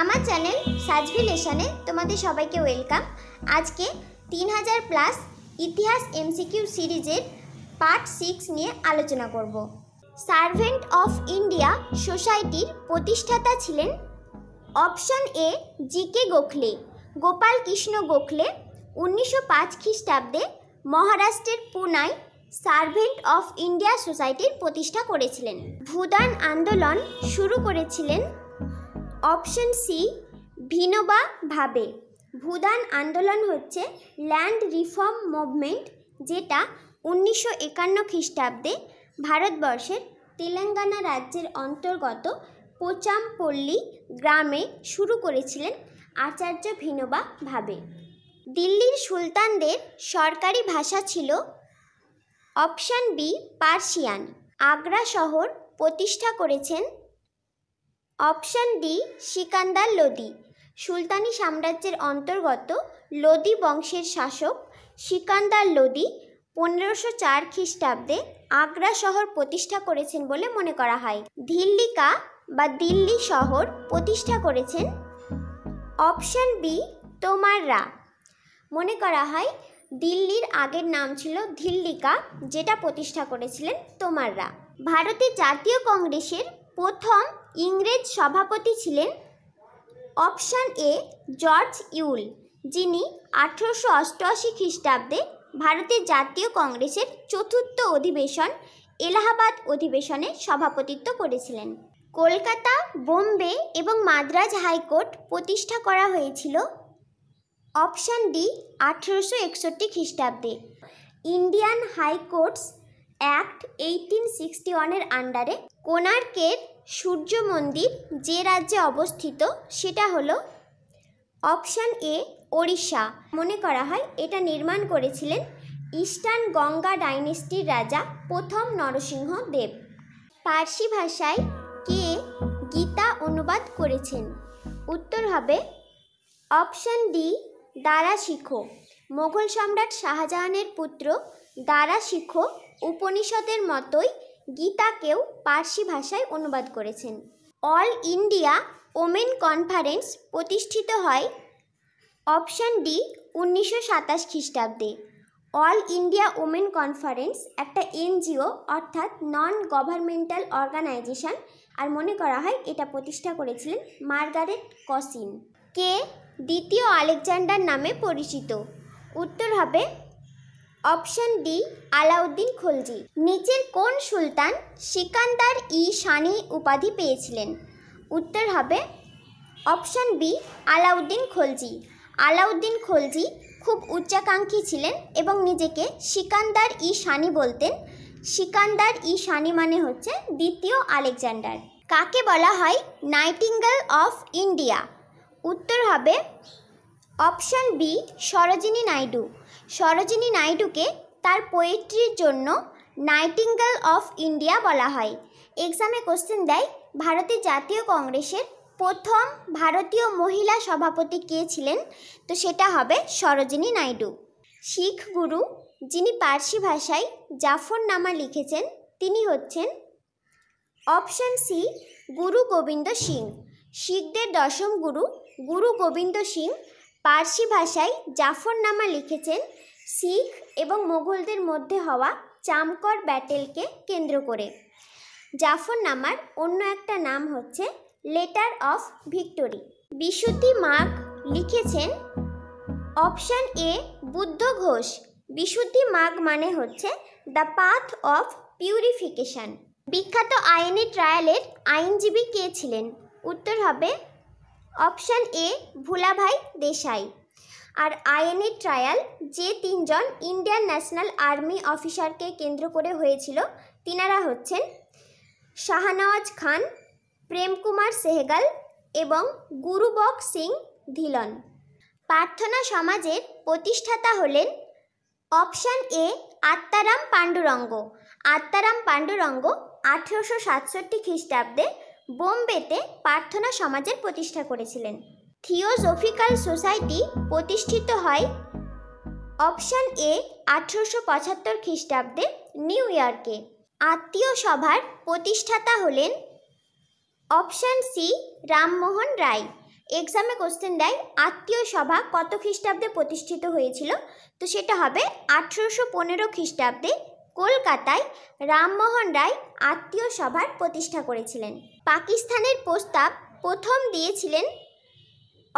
আমার চ্যানেল সাজভিলেশনে তোমাদের সবাইকে ওয়েলকাম আজকে তিন হাজার প্লাস ইতিহাস এমসিকিউ সিরিজের পার্ট সিক্স নিয়ে আলোচনা করব সার্ভেন্ট অফ ইন্ডিয়া সোসাইটির প্রতিষ্ঠাতা ছিলেন option A G K Gokhale Gopal Krishna Gokhale উনিশশো পাঁচ খ্রিস্টাব্দে মহারাষ্ট্রের পুনায় সার্ভেন্ট অফ ইন্ডিয়া সোসাইটির প্রতিষ্ঠা করেছিলেন ভুদান আন্দোলন শুরু করেছিলেন অপশন সি ভিনোবা ভাবে ভুদান আন্দোলন হচ্ছে ল্যান্ড রিফর্ম মুভমেন্ট যেটা উনিশশো একান্ন খ্রিস্টাব্দে ভারতবর্ষের তেলেঙ্গানা রাজ্যের অন্তর্গত পোচামপল্লী গ্রামে শুরু করেছিলেন আচার্য ভিনোবা ভাবে দিল্লির সুলতানদের সরকারি ভাষা ছিল অপশান বি পার্সিয়ান আগ্রা শহর প্রতিষ্ঠা করেছেন অপশান ডি সিকান্দার লোদি সুলতানি সাম্রাজ্যের অন্তর্গত লোদি বংশের শাসক সিকান্দার লোদি পনেরোশো চার খ্রিস্টাব্দে আগ্রা শহর প্রতিষ্ঠা করেছেন বলে মনে করা হয় ধিল্লিকা বা দিল্লি শহর প্রতিষ্ঠা করেছেন অপশান বি তোমাররা মনে করা হয় দিল্লির আগের নাম ছিল ধিল্লিকা যেটা প্রতিষ্ঠা করেছিলেন তোমাররা ভারতের জাতীয় কংগ্রেসের প্রথম ইংরেজ সভাপতি ছিলেন অপশান এ জর্জ ইউল যিনি আঠেরোশো অষ্টআশি খ্রিস্টাব্দে ভারতের জাতীয় কংগ্রেসের চতুর্থ অধিবেশন এলাহাবাদ অধিবেশনে সভাপতিত্ব করেছিলেন কলকাতা বোম্বে এবং মাদ্রাজ হাইকোর্ট প্রতিষ্ঠা করা হয়েছিল অপশান ডি আঠেরোশো একষট্টি খ্রিস্টাব্দে Indian High Courts Act eighteen sixty ওয়ানের আন্ডারে কোনার্কের সূর্য মন্দির যে রাজ্যে অবস্থিত সেটা হলো অপশান এ ওড়িশা মনে করা হয় এটা নির্মাণ করেছিলেন ইস্টার্ন গঙ্গা ডাইনেস্টির রাজা প্রথম নরসিংহ দেব পার্সি ভাষায় কে গীতা অনুবাদ করেছেন উত্তর হবে অপশান ডি দারা শিখো মোগল সম্রাট শাহজাহানের পুত্র দারা শিখো উপনিষদের মতোই গীতাকেও পার্সি ভাষায় অনুবাদ করেছেন অল ইন্ডিয়া ওমেন কনফারেন্স প্রতিষ্ঠিত হয় অপশান ডি উনিশশো সাতাশ খ্রিস্টাব্দে অল ইন্ডিয়া ওমেন কনফারেন্স একটা এনজিও অর্থাৎ নন গভর্নমেন্টাল অর্গানাইজেশন আর মনে করা হয় এটা প্রতিষ্ঠা করেছিলেন মার্গারেট কসিন কে দ্বিতীয় আলেকজান্ডার নামে পরিচিত উত্তর হবে অপশন ডি আলাউদ্দিন খলজি নিচের কোন সুলতান সিকান্দার ই শানি উপাধি পেয়েছিলেন উত্তর হবে অপশন বি আলাউদ্দিন খলজি আলাউদ্দিন খলজি খুব উচ্চাকাঙ্ক্ষী ছিলেন এবং নিজেকে সিকান্দার ই শানি বলতেন সিকান্দার ই শানি মানে হচ্ছে দ্বিতীয় আলেকজান্ডার কাকে বলা হয় নাইটিঙ্গল অফ ইন্ডিয়া উত্তর হবে অপশন বি সরোজিনী নাইডু সরোজিনী নাইডুকে তার পোয়েট্রির জন্য নাইটিঙ্গেল অফ ইন্ডিয়া বলা হয় এক্সামে কোশ্চেন দেয় ভারতের জাতীয় কংগ্রেসের প্রথম ভারতীয় মহিলা সভাপতি কে ছিলেন তো সেটা হবে সরোজিনী নাইডু শিখ গুরু যিনি পার্সি ভাষায় জাফর নামা লিখেছেন তিনি হচ্ছেন অপশন সি গুরু গোবিন্দ সিং শিখদের দশম গুরু গুরু গোবিন্দ সিং পার্সি ভাষায় জাফরনামা লিখেছেন শিখ এবং মোগলদের মধ্যে হওয়া চামকর ব্যাটেলকে কেন্দ্র করে জাফরনামার অন্য একটা নাম হচ্ছে letter of victory Visuddhimagga লিখেছেন option A Buddhaghosa Visuddhimagga মানে হচ্ছে দ্য পাথ অফ পিউরিফিকেশান বিখ্যাত আইনি ট্রায়ালের আইনজীবী কে ছিলেন উত্তর হবে অপশান এ ভোলাভাই দেশাই আর আইএনএ ট্রায়াল যে তিনজন ইন্ডিয়ান ন্যাশনাল আর্মি অফিসারকে কেন্দ্র করে হয়েছিল তিনারা হচ্ছেন শাহনওয়াজ খান প্রেম কুমার সেহগাল এবং গুরুবক সিং ধিলন প্রার্থনা সমাজের প্রতিষ্ঠাতা হলেন অপশান এ আত্মারাম পাণ্ডুরঙ্গ আত্মারাম পাণ্ডুরঙ্গ আঠেরোশো সাতষট্টি খ্রিস্টাব্দে বোম্বেতে প্রার্থনা সমাজের প্রতিষ্ঠা করেছিলেন থিওজফিক্যাল সোসাইটি প্রতিষ্ঠিত হয় অপশান এ আঠেরোশো পঁচাত্তর খ্রিস্টাব্দে নিউ ইয়র্কে আত্মীয় সভার প্রতিষ্ঠাতা হলেন অপশান সি রামমোহন রায় এক্সামে কোশ্চেন দেয় আত্মীয় সভা কত খ্রিস্টাব্দে প্রতিষ্ঠিত হয়েছিল তো সেটা হবে আঠেরোশো পনেরো খ্রিস্টাব্দে কলকাতায় রামমোহন রায় আত্মীয় সভার প্রতিষ্ঠা করেছিলেন পাকিস্তানের প্রস্তাব প্রথম দিয়েছিলেন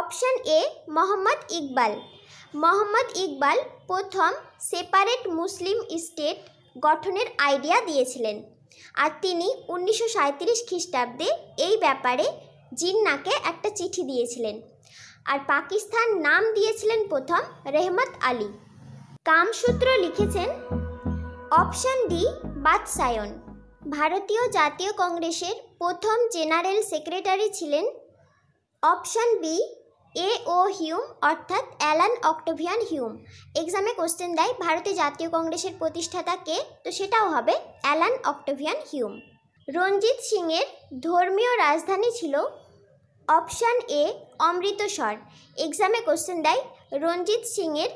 অপশান এ মোহাম্মদ ইকবাল মোহাম্মদ ইকবাল প্রথম সেপারেট মুসলিম স্টেট গঠনের আইডিয়া দিয়েছিলেন আর তিনি উনিশশো সাঁত্রিশ খ্রিস্টাব্দে এই ব্যাপারে জিন্নাকে একটা চিঠি দিয়েছিলেন আর পাকিস্তান নাম দিয়েছিলেন প্রথম রেহমত আলী কামসূত্র লিখেছেন অপশান ডি বাদশায়ন ভারতীয় জাতীয় কংগ্রেসের প্রথম জেনারেল সেক্রেটারি ছিলেন option B A O Hume অর্থাৎ অ্যালান অক্টোভিয়ান হিউম এক্সামে কোশ্চেন দেয় ভারতীয় জাতীয় কংগ্রেসের প্রতিষ্ঠাতা কে তো সেটাও হবে অ্যালান অক্টোভিয়ান হিউম রঞ্জিত সিংয়ের ধর্মীয় রাজধানী ছিল অপশান এ অমৃতসর এক্সামে কোশ্চেন দেয় রঞ্জিত সিংয়ের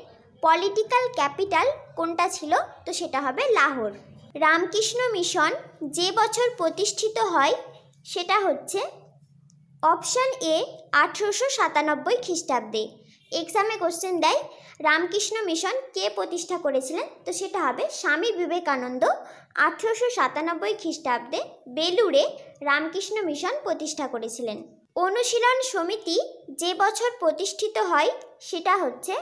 পলিটিক্যাল ক্যাপিটাল কোনটা ছিল তো সেটা হবে লাহোর রামকৃষ্ণ মিশন যে বছর প্রতিষ্ঠিত হয় সেটা হচ্ছে অপশান এ আঠেরোশো সাতানব্বই খ্রিস্টাব্দে এক্সামে কোশ্চেন দেয় রামকৃষ্ণ মিশন কে প্রতিষ্ঠা করেছিলেন তো সেটা হবে স্বামী বিবেকানন্দ আঠেরোশো সাতানব্বই খ্রিস্টাব্দে বেলুড়ে রামকৃষ্ণ মিশন প্রতিষ্ঠা করেছিলেন অনুশীলন সমিতি যে বছর প্রতিষ্ঠিত হয় সেটা হচ্ছে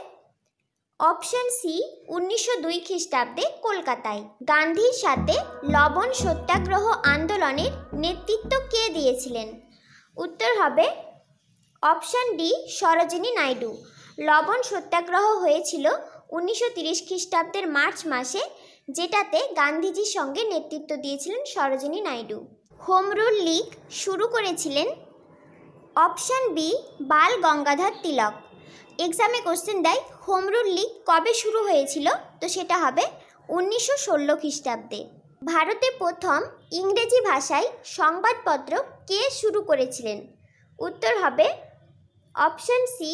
অপশন সি উনিশশো দুই খ্রিস্টাব্দে কলকাতায় গান্ধীর সাথে লবণ সত্যাগ্রহ আন্দোলনের নেতৃত্ব কে দিয়েছিলেন উত্তর হবে অপশন ডি সরোজিনী নাইডু লবণ সত্যাগ্রহ হয়েছিল উনিশশো তিরিশ খ্রিস্টাব্দের মার্চ মাসে যেটাতে গান্ধীজির সঙ্গে নেতৃত্ব দিয়েছিলেন সরোজিনী নাইডু হোমরুল লীগ শুরু করেছিলেন অপশন বি বাল গঙ্গাধর তিলক এক্সামে কোশ্চেন দেয় হোমরুল লিগ কবে শুরু হয়েছিল তো সেটা হবে উনিশশো ষোলো খ্রিস্টাব্দে ভারতে প্রথম ইংরেজি ভাষায় সংবাদপত্র কে শুরু করেছিলেন উত্তর হবে option C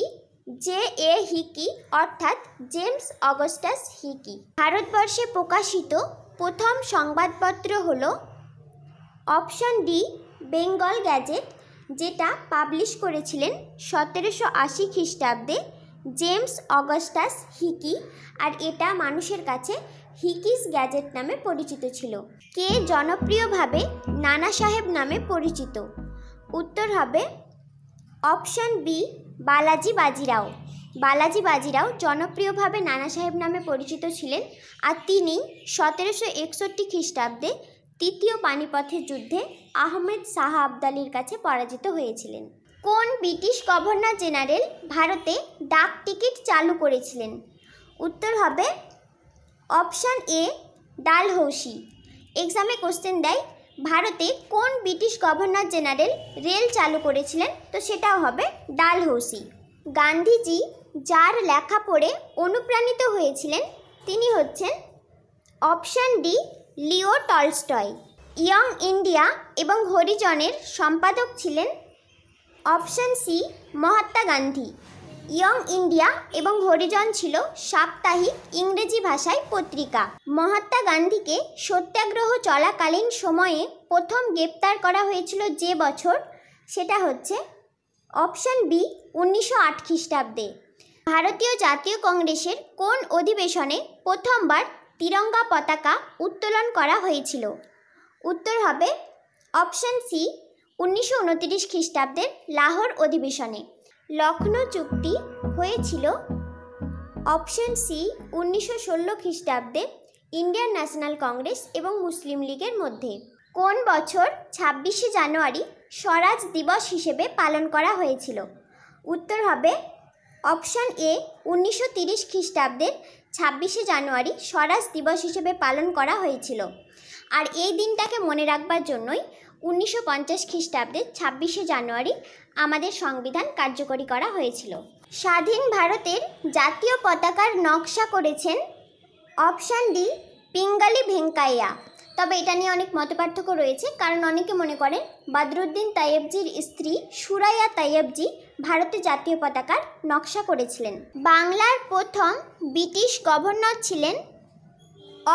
J A Hicky অর্থাৎ জেমস অগস্টাস হিকি ভারতবর্ষে প্রকাশিত প্রথম সংবাদপত্র হল অপশন ডি বেঙ্গল গ্যাজেট যেটা পাবলিশ করেছিলেন সতেরোশো আশি খ্রিস্টাব্দে জেমস অগাস্টাস হিকি আর এটা মানুষের কাছে হিকিস গ্যাজেট নামে পরিচিত ছিল কে জনপ্রিয়ভাবে নানা সাহেব নামে পরিচিত উত্তর হবে অপশন বি বালাজি বাজিরাও বালাজি বাজিরাও জনপ্রিয়ভাবে নানা সাহেব নামে পরিচিত ছিলেন আর তিনি সতেরোশো একষট্টি খ্রিস্টাব্দে তৃতীয় পানিপথের যুদ্ধে আহমেদ শাহ আবদালির কাছে পরাজিত হয়েছিলেন কোন ব্রিটিশ গভর্নর জেনারেল ভারতে ডাক টিকিট চালু করেছিলেন উত্তর হবে অপশান এ ডালহৌসি এক্সামে কোশ্চেন দেয় ভারতে কোন ব্রিটিশ গভর্নর জেনারেল রেল চালু করেছিলেন তো সেটাও হবে ডালহৌসি গান্ধীজি যার লেখা পড়ে অনুপ্রাণিত হয়েছিলেন তিনি হচ্ছেন option D Leo Tolstoy Young India এবং হরিজনের সম্পাদক ছিলেন option C Mahatma Gandhi Young India এবং হরিজন ছিল সাপ্তাহিক ইংরেজি ভাষায় পত্রিকা মহাত্মা গান্ধীকে সত্যাগ্রহ চলাকালীন সময়ে প্রথম গ্রেপ্তার করা হয়েছিল যে বছর সেটা হচ্ছে অপশন বি উনিশশো আট খ্রিস্টাব্দে ভারতীয় জাতীয় কংগ্রেসের কোন অধিবেশনে প্রথমবার তিরঙ্গা পতাকা উত্তোলন করা হয়েছিল উত্তর হবে অপশন সি উনিশশো উনতিরিশ খ্রিস্টাব্দের লাহোর অধিবেশনে লখনৌ চুক্তি হয়েছিল অপশন সি উনিশশো ষোলো খ্রিস্টাব্দে ইন্ডিয়ান ন্যাশনাল কংগ্রেস এবং মুসলিম লীগের মধ্যে কোন বছর ছাব্বিশে জানুয়ারি স্বরাজ দিবস হিসেবে পালন করা হয়েছিল উত্তর হবে অপশান এ উনিশশো তিরিশ খ্রিস্টাব্দের ছাব্বিশে জানুয়ারি স্বরাজ দিবস হিসেবে পালন করা হয়েছিল আর এই দিনটাকে মনে রাখবার জন্যই উনিশশো পঞ্চাশ খ্রিস্টাব্দের ছাব্বিশে জানুয়ারি আমাদের সংবিধান কার্যকরী করা হয়েছিল স্বাধীন ভারতের জাতীয় পতাকার নকশা করেছেন অপশান ডি পিঙ্গালি ভেঙ্কাইয়া তবে এটা নিয়ে অনেক মতপার্থক্য রয়েছে কারণ অনেকে মনে করেন বাদরুদ্দিন তাইয়েবজির স্ত্রী সুরাইয়া তাইয়েবজি ভারতের জাতীয় পতাকার নকশা করেছিলেন বাংলার প্রথম ব্রিটিশ গভর্নর ছিলেন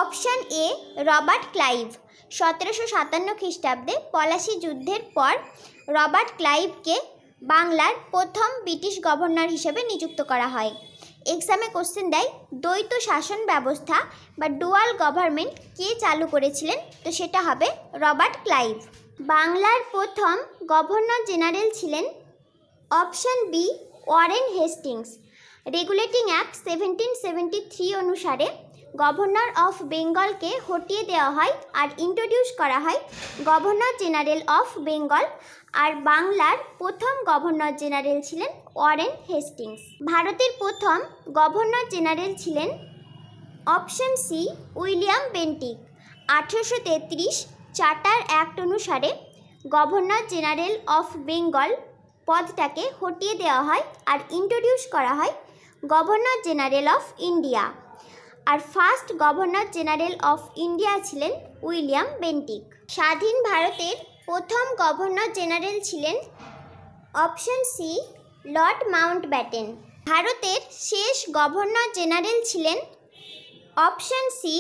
অপশান এ রবার্ট ক্লাইভ সতেরোশো সাতান্ন খ্রিস্টাব্দে পলাশি যুদ্ধের পর রবার্ট ক্লাইভকে বাংলার প্রথম ব্রিটিশ গভর্নর হিসেবে নিযুক্ত করা হয় এক্সামে কোশ্চেন দেয় দ্বৈত শাসন ব্যবস্থা বা ডুয়াল গভর্নমেন্ট কে চালু করেছিলেন তো সেটা হবে রবার্ট ক্লাইভ বাংলার প্রথম গভর্নর জেনারেল ছিলেন option B Warren Hastings regulating act seventeen seventy three অনুসারে গভর্নর অফ বেঙ্গলকে হটিয়ে দেওয়া হয় আর ইন্ট্রোডিউস করা হয় গভর্নর জেনারেল অফ বেঙ্গল আর বাংলার প্রথম গভর্নর জেনারেল ছিলেন ওয়ারেন হেস্টিংস ভারতের প্রথম গভর্নর জেনারেল ছিলেন অপশন সি উইলিয়াম বেন্টিক আঠেরোশো তেত্রিশ চার্টার অ্যাক্ট অনুসারে গভর্নর জেনারেল অফ বেঙ্গল পদটাকে হটিয়ে দেওয়া হয় আর ইন্ট্রোডিউস করা হয় governor general of India R first governor general of India ছিলেন উইলিয়াম বেন্টিক স্বাধীন ভারতের প্রথম গভর্নর জেনারেল ছিলেন option C Lord Mountbatten ভারতের শেষ গভর্নর জেনারেল ছিলেন option C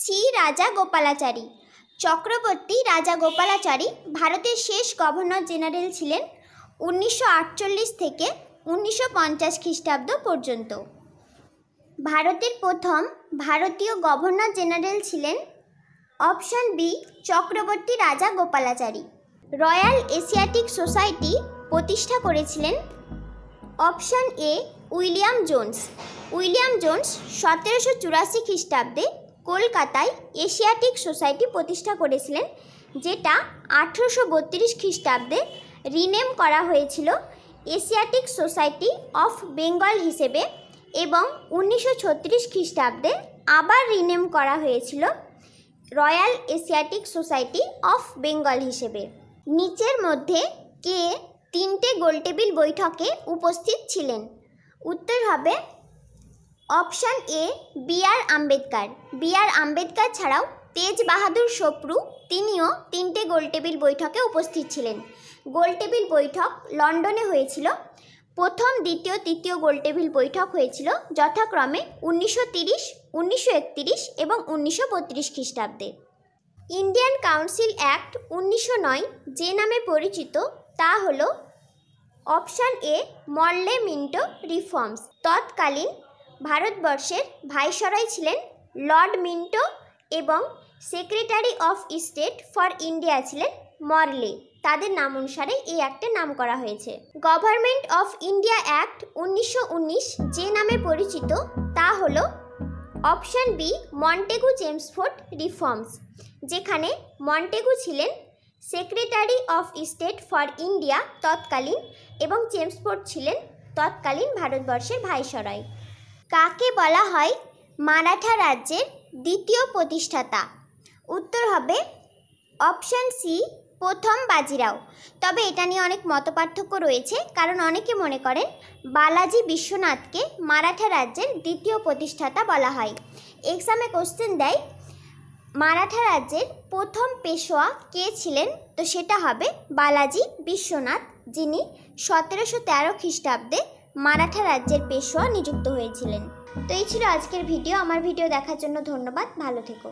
C Rajagopalachari Chakraborty রাজা গোপালাচারী ভারতের শেষ গভর্নর জেনারেল ছিলেন উনিশশো থেকে উনিশশো খ্রিস্টাব্দ পর্যন্ত ভারতের প্রথম ভারতীয় গভর্নর জেনারেল ছিলেন option B Chakravarti Rajagopalachari Royal Asiatic Society প্রতিষ্ঠা করেছিলেন option A William Jones William Jones সতেরোশো চুরাশি খ্রিস্টাব্দে কলকাতায় এশিয়াটিক সোসাইটি প্রতিষ্ঠা করেছিলেন যেটা আঠেরোশো বত্রিশ খ্রিস্টাব্দে রিনেম করা হয়েছিল এশিয়াটিক সোসাইটি অফ বেঙ্গল হিসেবে এবং উনিশশো ছত্রিশ খ্রিস্টাব্দে আবার রিনেম করা হয়েছিল Royal Asiatic Society of Bengal হিসেবে নিচের মধ্যে কে তিনটে গোলটেবিল বৈঠকে উপস্থিত ছিলেন উত্তর হবে option A B R Ambedkar B R Ambedkar ছাড়াও তেজ বাহাদুর সপ্রু তিনিও তিনটে গোলটেবিল বৈঠকে উপস্থিত ছিলেন গোলটেবিল বৈঠক লন্ডনে হয়েছিল প্রথম দ্বিতীয় তৃতীয় গোলটেবিল বৈঠক হয়েছিল যথাক্রমে উনিশশো তিরিশ উনিশশো এবং উনিশশো বত্রিশ খ্রিস্টাব্দে ইন্ডিয়ান কাউন্সিল অ্যাক্ট উনিশশো নয় যে নামে পরিচিত তা হল option A Morley Minto reforms তৎকালীন ভারতবর্ষের ভাইসরয় ছিলেন লর্ড মিন্টো এবং secretary of state for India ছিলেন মর্লে তাদের নাম অনুসারে এই অ্যাক্টের নাম করা হয়েছে গভর্নমেন্ট অফ ইন্ডিয়া অ্যাক্ট উনিশশো যে নামে পরিচিত তা হল option B Montagu Chelmsford reforms যেখানে মন্টেগু ছিলেন secretary of state for India তৎকালীন এবং জেমসফোর্ড ছিলেন তৎকালীন ভারতবর্ষের ভাইসরয় কাকে বলা হয় মারাঠা রাজ্যের দ্বিতীয় প্রতিষ্ঠাতা উত্তর হবে অপশান সি প্রথম বাজিরাও তবে এটা নিয়ে অনেক মতপার্থক্য রয়েছে কারণ অনেকে মনে করেন বালাজি বিশ্বনাথকে মারাঠা রাজ্যের দ্বিতীয় প্রতিষ্ঠাতা বলা হয় এক্সামে কোশ্চেন দেয় মারাঠা রাজ্যের প্রথম পেশোয়া কে ছিলেন তো সেটা হবে বালাজি বিশ্বনাথ যিনি সতেরোশো তেরো খ্রিস্টাব্দে মারাঠা রাজ্যের পেশোয়া নিযুক্ত হয়েছিলেন তো এই ছিল আজকের ভিডিও আমার ভিডিও দেখার জন্য ধন্যবাদ ভালো থেকো